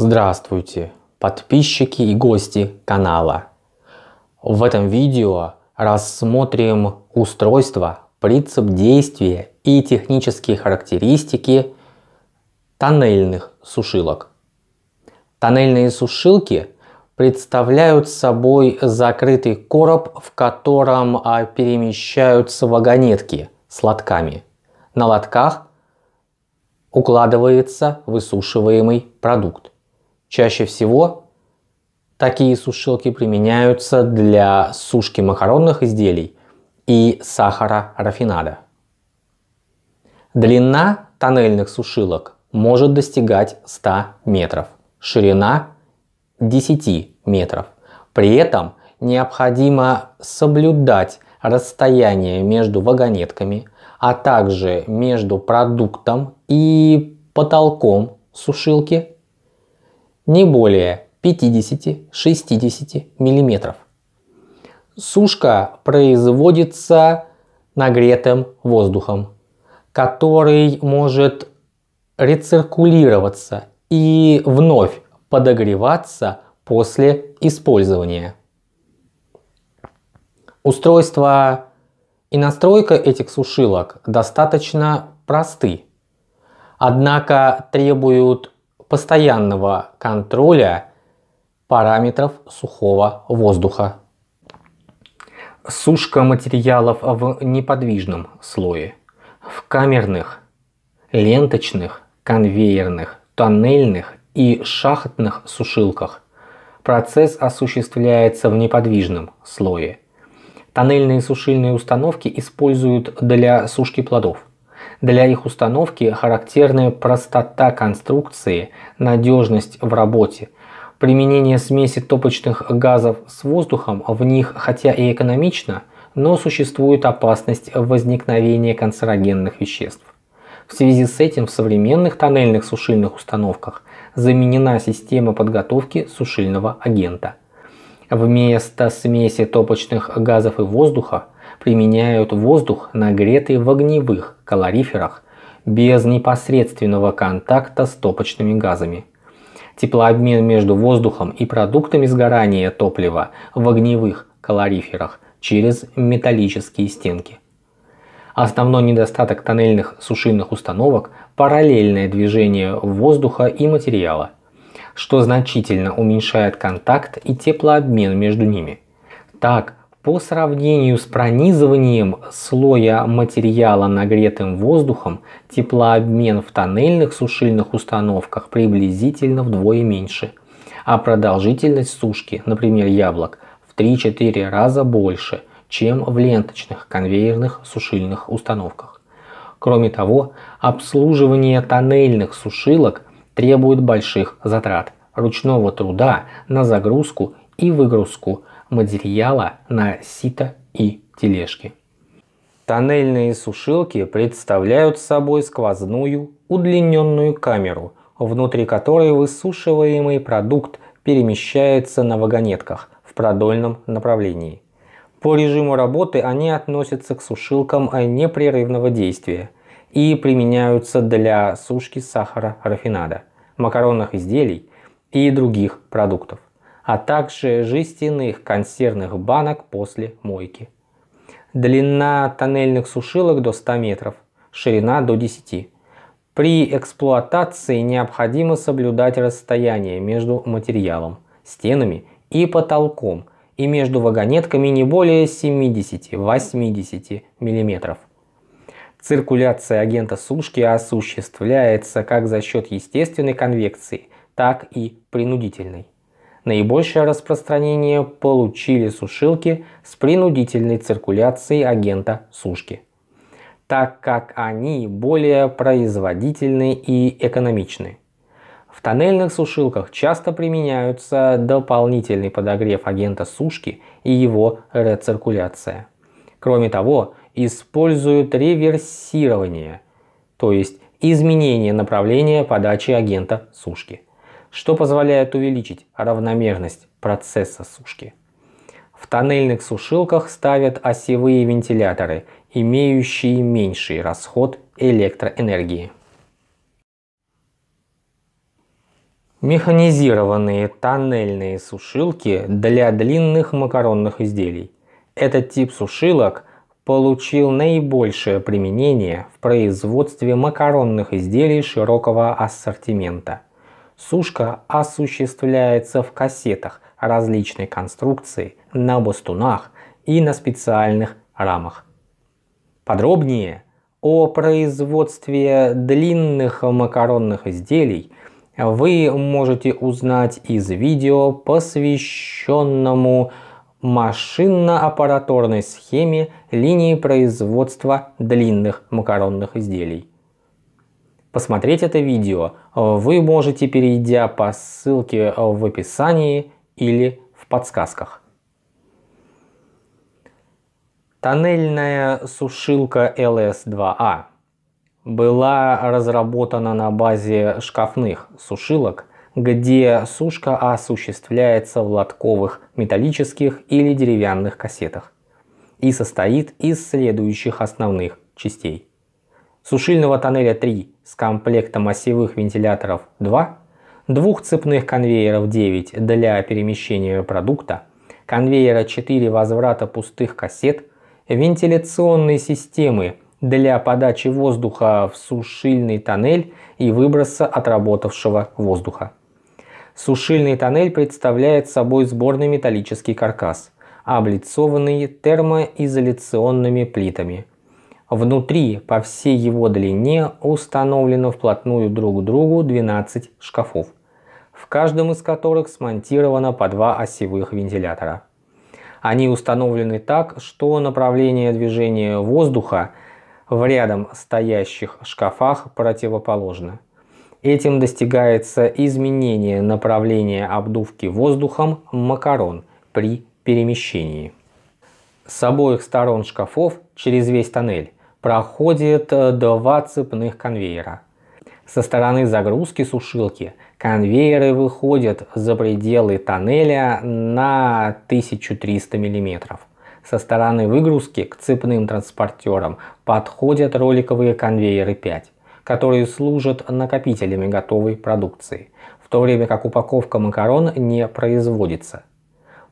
Здравствуйте, подписчики и гости канала. В этом видео рассмотрим устройство, принцип действия и технические характеристики тоннельных сушилок. Тоннельные сушилки представляют собой закрытый короб, в котором а, перемещаются вагонетки с лотками. На лотках укладывается высушиваемый продукт. Чаще всего такие сушилки применяются для сушки макаронных изделий и сахара рафинада. Длина тоннельных сушилок может достигать 100 метров, ширина 10 метров. При этом необходимо соблюдать расстояние между вагонетками, а также между продуктом и потолком сушилки не более 50-60 мм. Сушка производится нагретым воздухом, который может рециркулироваться и вновь подогреваться после использования. Устройство и настройка этих сушилок достаточно просты, однако требуют постоянного контроля параметров сухого воздуха. Сушка материалов в неподвижном слое, в камерных, ленточных, конвейерных, тоннельных и шахтных сушилках. Процесс осуществляется в неподвижном слое. Тоннельные сушильные установки используют для сушки плодов. Для их установки характерная простота конструкции, надежность в работе. Применение смеси топочных газов с воздухом в них хотя и экономично, но существует опасность возникновения канцерогенных веществ. В связи с этим в современных тоннельных сушильных установках заменена система подготовки сушильного агента. Вместо смеси топочных газов и воздуха – применяют воздух, нагретый в огневых калориферах, без непосредственного контакта с топочными газами. Теплообмен между воздухом и продуктами сгорания топлива в огневых калориферах через металлические стенки. Основной недостаток тоннельных сушильных установок – параллельное движение воздуха и материала, что значительно уменьшает контакт и теплообмен между ними. Так, по сравнению с пронизыванием слоя материала нагретым воздухом, теплообмен в тоннельных сушильных установках приблизительно вдвое меньше, а продолжительность сушки, например яблок, в 3-4 раза больше, чем в ленточных конвейерных сушильных установках. Кроме того, обслуживание тоннельных сушилок требует больших затрат, ручного труда на загрузку и выгрузку материала на сито и тележки. Тоннельные сушилки представляют собой сквозную удлиненную камеру, внутри которой высушиваемый продукт перемещается на вагонетках в продольном направлении. По режиму работы они относятся к сушилкам непрерывного действия и применяются для сушки сахара рафинада, макаронных изделий и других продуктов а также жестяных консервных банок после мойки. Длина тоннельных сушилок до 100 метров, ширина до 10. При эксплуатации необходимо соблюдать расстояние между материалом, стенами и потолком и между вагонетками не более 70-80 мм. Циркуляция агента сушки осуществляется как за счет естественной конвекции, так и принудительной наибольшее распространение получили сушилки с принудительной циркуляцией агента сушки, так как они более производительны и экономичны. В тоннельных сушилках часто применяются дополнительный подогрев агента сушки и его рециркуляция. Кроме того, используют реверсирование, то есть изменение направления подачи агента сушки что позволяет увеличить равномерность процесса сушки. В тоннельных сушилках ставят осевые вентиляторы, имеющие меньший расход электроэнергии. Механизированные тоннельные сушилки для длинных макаронных изделий. Этот тип сушилок получил наибольшее применение в производстве макаронных изделий широкого ассортимента – Сушка осуществляется в кассетах различной конструкции, на бастунах и на специальных рамах. Подробнее о производстве длинных макаронных изделий вы можете узнать из видео, посвященному машинно-аппараторной схеме линии производства длинных макаронных изделий. Посмотреть это видео Э, вы можете, перейдя по ссылке э, в описании или в подсказках. Тоннельная сушилка LS2A а была разработана на базе шкафных сушилок, где сушка осуществляется в лотковых металлических или деревянных кассетах и состоит из следующих основных частей сушильного тоннеля 3 с комплектом осевых вентиляторов 2, двух цепных конвейеров 9 для перемещения продукта, конвейера 4 возврата пустых кассет, вентиляционной системы для подачи воздуха в сушильный тоннель и выброса отработавшего воздуха. Сушильный тоннель представляет собой сборный металлический каркас, облицованный термоизоляционными плитами, Внутри по всей его длине установлено вплотную друг к другу 12 шкафов, в каждом из которых смонтировано по два осевых вентилятора. Они установлены так, что направление движения воздуха в рядом стоящих шкафах противоположно. Этим достигается изменение направления обдувки воздухом макарон при перемещении. С обоих сторон шкафов через весь тоннель проходит э, два цепных конвейера. Со стороны загрузки сушилки конвейеры выходят за пределы тоннеля на 1300 мм. Со стороны выгрузки к цепным транспортерам подходят роликовые конвейеры 5, которые служат накопителями готовой продукции, в то время как упаковка макарон не производится.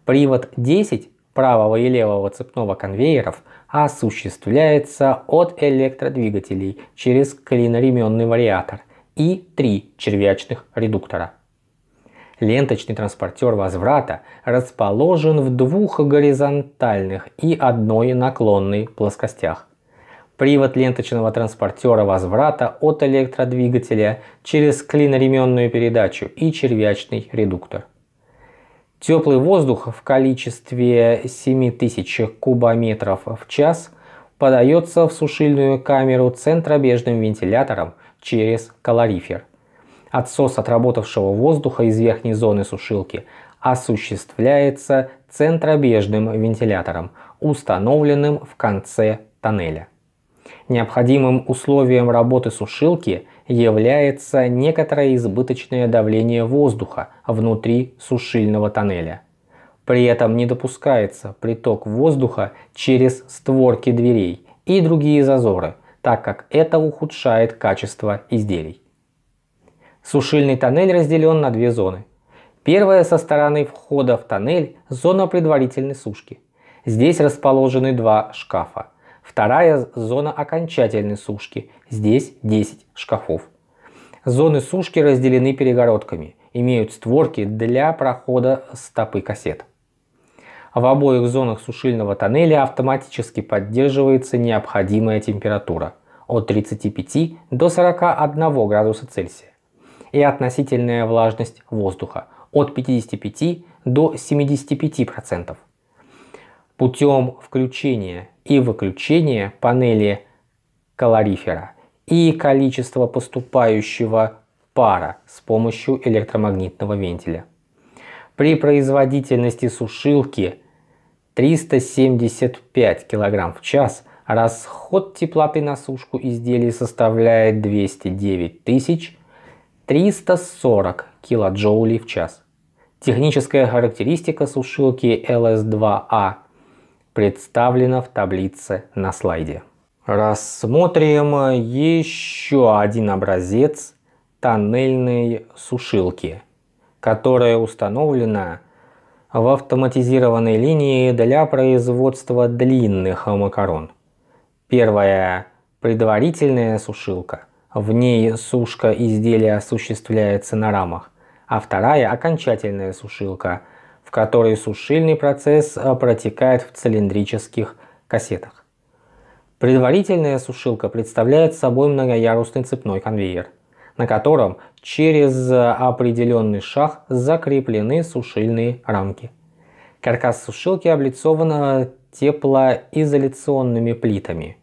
Привод 10 правого и левого цепного конвейеров – осуществляется от электродвигателей через клиноременный вариатор и три червячных редуктора. Ленточный транспортер возврата расположен в двух горизонтальных и одной наклонной плоскостях. Привод ленточного транспортера возврата от электродвигателя через клиноременную передачу и червячный редуктор – Теплый воздух в количестве 7000 кубометров в час подается в сушильную камеру центробежным вентилятором через калорифер. Отсос отработавшего воздуха из верхней зоны сушилки осуществляется центробежным вентилятором, установленным в конце тоннеля. Необходимым условием работы сушилки является некоторое избыточное давление воздуха внутри сушильного тоннеля. При этом не допускается приток воздуха через створки дверей и другие зазоры, так как это ухудшает качество изделий. Сушильный тоннель разделен на две зоны. Первая со стороны входа в тоннель – зона предварительной сушки. Здесь расположены два шкафа – Вторая зона окончательной сушки. Здесь 10 шкафов. Зоны сушки разделены перегородками. Имеют створки для прохода стопы кассет. В обоих зонах сушильного тоннеля автоматически поддерживается необходимая температура от 35 до 41 градуса Цельсия и относительная влажность воздуха от 55 до 75%. Путем включения и выключение панели калорифера и количество поступающего пара с помощью электромагнитного вентиля. При производительности сушилки 375 кг в час расход теплоты на сушку изделий составляет 209 340 килоджоулей в час. Техническая характеристика сушилки LS2A представлено в таблице на слайде. Рассмотрим еще один образец тоннельной сушилки, которая установлена в автоматизированной линии для производства длинных макарон. Первая предварительная сушилка. В ней сушка изделия осуществляется на рамах, а вторая окончательная сушилка – в которой сушильный процесс э, протекает в цилиндрических кассетах. Предварительная сушилка представляет собой многоярусный цепной конвейер, на котором через э, определенный шаг закреплены сушильные рамки. Каркас сушилки облицован э, теплоизоляционными плитами.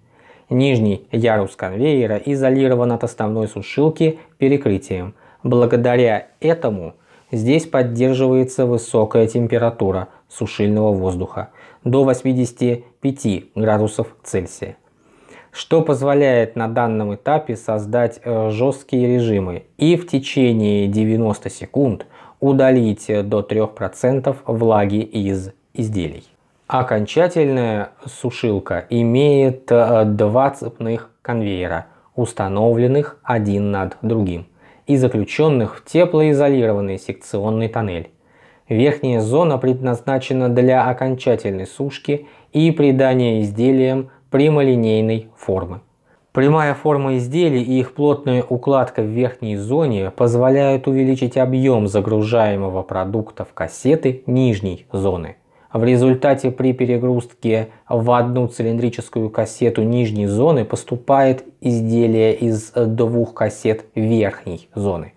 Нижний ярус конвейера изолирован от основной сушилки перекрытием. Благодаря этому Здесь поддерживается высокая температура сушильного воздуха до 85 градусов Цельсия, что позволяет на данном этапе создать э, жесткие режимы и в течение 90 секунд удалить э, до 3% влаги из изделий. Окончательная сушилка имеет э, два цепных конвейера, установленных один над другим и заключенных в теплоизолированный секционный тоннель. Верхняя зона предназначена для окончательной сушки и придания изделиям прямолинейной формы. Прямая форма изделий и их плотная укладка в верхней зоне позволяют увеличить объем загружаемого продукта в кассеты нижней зоны. В результате при перегрузке в одну цилиндрическую кассету нижней зоны поступает изделие из двух кассет верхней зоны.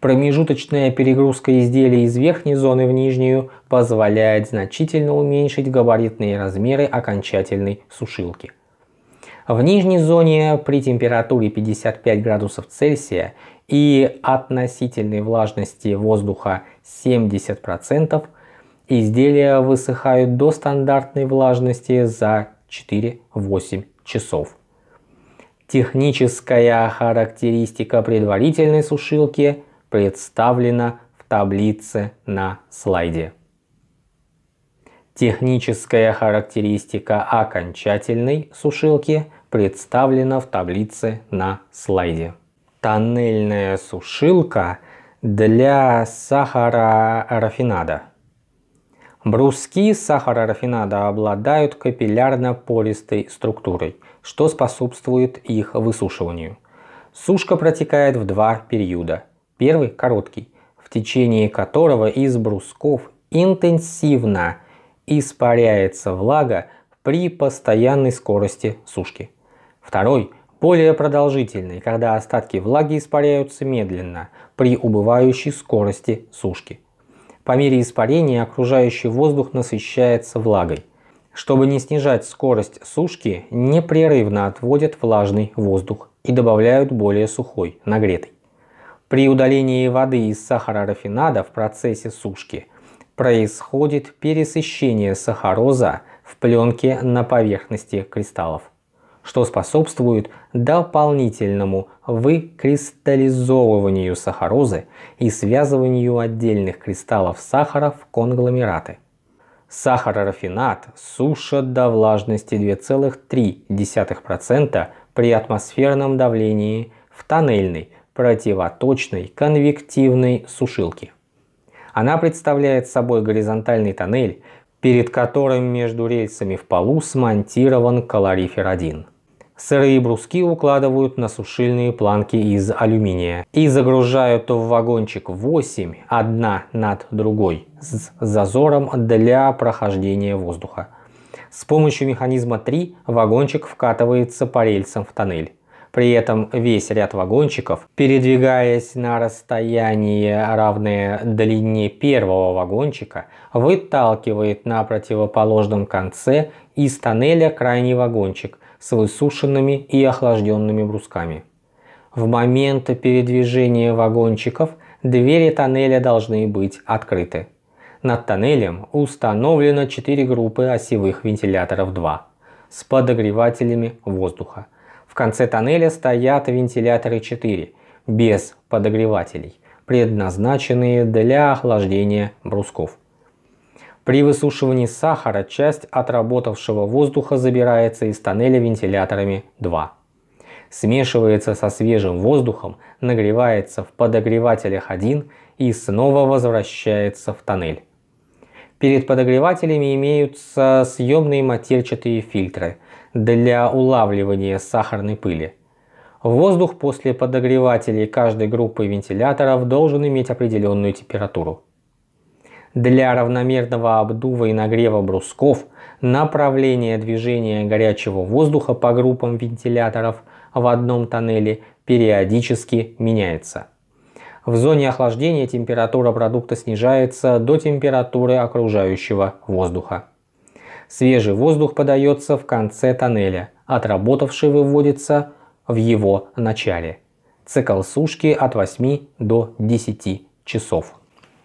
Промежуточная перегрузка изделий из верхней зоны в нижнюю позволяет значительно уменьшить габаритные размеры окончательной сушилки. В нижней зоне при температуре 55 градусов Цельсия и относительной влажности воздуха 70% Изделия высыхают до стандартной влажности за 4-8 часов. Техническая характеристика предварительной сушилки представлена в таблице на слайде. Техническая характеристика окончательной сушилки представлена в таблице на слайде. Тоннельная сушилка для сахара рафинада – Бруски сахарорафинада обладают капиллярно-пористой структурой, что способствует их высушиванию. Сушка протекает в два периода. Первый – короткий, в течение которого из брусков интенсивно испаряется влага при постоянной скорости сушки. Второй – более продолжительный, когда остатки влаги испаряются медленно при убывающей скорости сушки. По мере испарения окружающий воздух насыщается влагой. Чтобы не снижать скорость сушки, непрерывно отводят влажный воздух и добавляют более сухой, нагретый. При удалении воды из сахара рафинада в процессе сушки происходит пересыщение сахароза в пленке на поверхности кристаллов что способствует дополнительному выкристаллизовыванию сахарозы и связыванию отдельных кристаллов сахара в конгломераты. Сахарорафинат сушат до влажности 2,3% при атмосферном давлении в тоннельной противоточной конвективной сушилке. Она представляет собой горизонтальный тоннель, перед которым между рельсами в полу смонтирован калорифер 1. Сырые бруски укладывают на сушильные планки из алюминия и загружают в вагончик 8, одна над другой, с зазором для прохождения воздуха. С помощью механизма 3 вагончик вкатывается по рельсам в тоннель. При этом весь ряд вагончиков, передвигаясь на расстояние равное длине первого вагончика, выталкивает на противоположном конце из тоннеля крайний вагончик с высушенными и охлажденными брусками. В момент передвижения вагончиков двери тоннеля должны быть открыты. Над тоннелем установлено 4 группы осевых вентиляторов 2 с подогревателями воздуха. В конце тоннеля стоят вентиляторы 4 без подогревателей, предназначенные для охлаждения брусков. При высушивании сахара часть отработавшего воздуха забирается из тоннеля вентиляторами 2. Смешивается со свежим воздухом, нагревается в подогревателях 1 и снова возвращается в тоннель. Перед подогревателями имеются съемные матерчатые фильтры для улавливания сахарной пыли. Воздух после подогревателей каждой группы вентиляторов должен иметь определенную температуру для равномерного обдува и нагрева брусков, направление движения горячего воздуха по группам вентиляторов в одном тоннеле периодически меняется. В зоне охлаждения температура продукта снижается до температуры окружающего воздуха. Свежий воздух подается в конце тоннеля, отработавший выводится в его начале. Цикл сушки от 8 до 10 часов.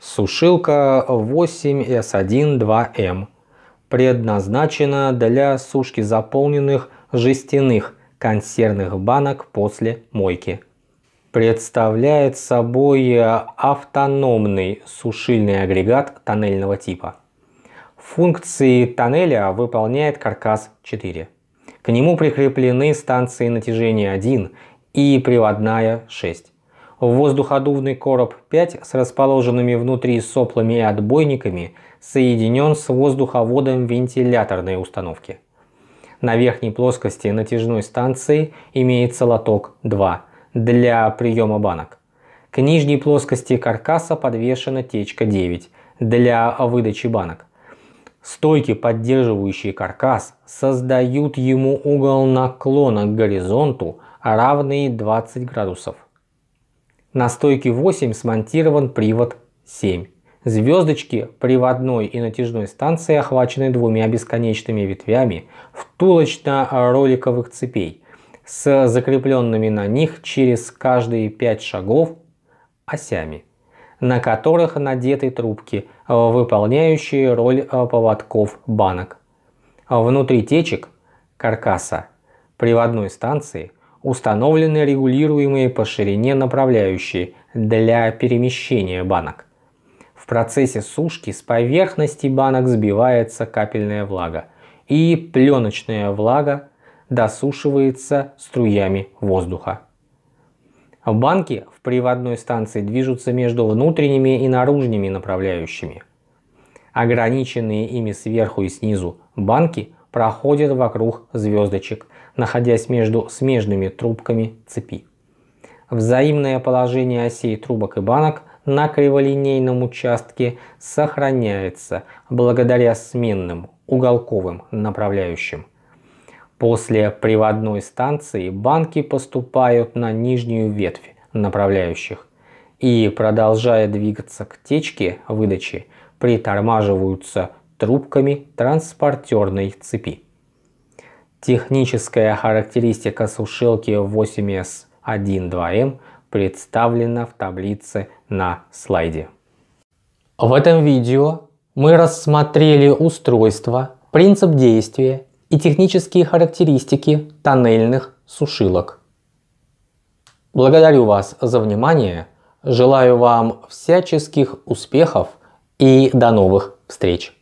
Сушилка 8 s 12 2 m предназначена для сушки заполненных жестяных консервных банок после мойки. Представляет собой автономный сушильный агрегат тоннельного типа. Функции тоннеля выполняет каркас 4. К нему прикреплены станции натяжения 1 и приводная 6 воздуходувный короб 5 с расположенными внутри соплами и отбойниками соединен с воздуховодом вентиляторной установки. На верхней плоскости натяжной станции имеется лоток 2 для приема банок. К нижней плоскости каркаса подвешена течка 9 для выдачи банок. Стойки, поддерживающие каркас, создают ему угол наклона к горизонту, равный 20 градусов. На стойке 8 смонтирован привод 7. Звездочки приводной и натяжной станции охвачены двумя бесконечными ветвями втулочно-роликовых цепей с закрепленными на них через каждые 5 шагов осями, на которых надеты трубки, выполняющие роль э, поводков банок. Внутри течек каркаса приводной станции – установлены регулируемые по ширине направляющие для перемещения банок. В процессе сушки с поверхности банок сбивается капельная влага, и пленочная влага досушивается струями воздуха. Банки в приводной станции движутся между внутренними и наружными направляющими. Ограниченные ими сверху и снизу банки проходят вокруг звездочек находясь между смежными трубками цепи. Взаимное положение осей трубок и банок на криволинейном участке сохраняется благодаря сменным уголковым направляющим. После приводной станции банки поступают на нижнюю ветвь направляющих и, продолжая двигаться к течке выдачи, притормаживаются трубками транспортерной цепи. Техническая характеристика сушилки 8S1-2M эм представлена в таблице на слайде. В этом видео мы рассмотрели устройство, принцип действия и технические характеристики тоннельных сушилок. Благодарю вас за внимание, желаю вам всяческих успехов и до новых встреч!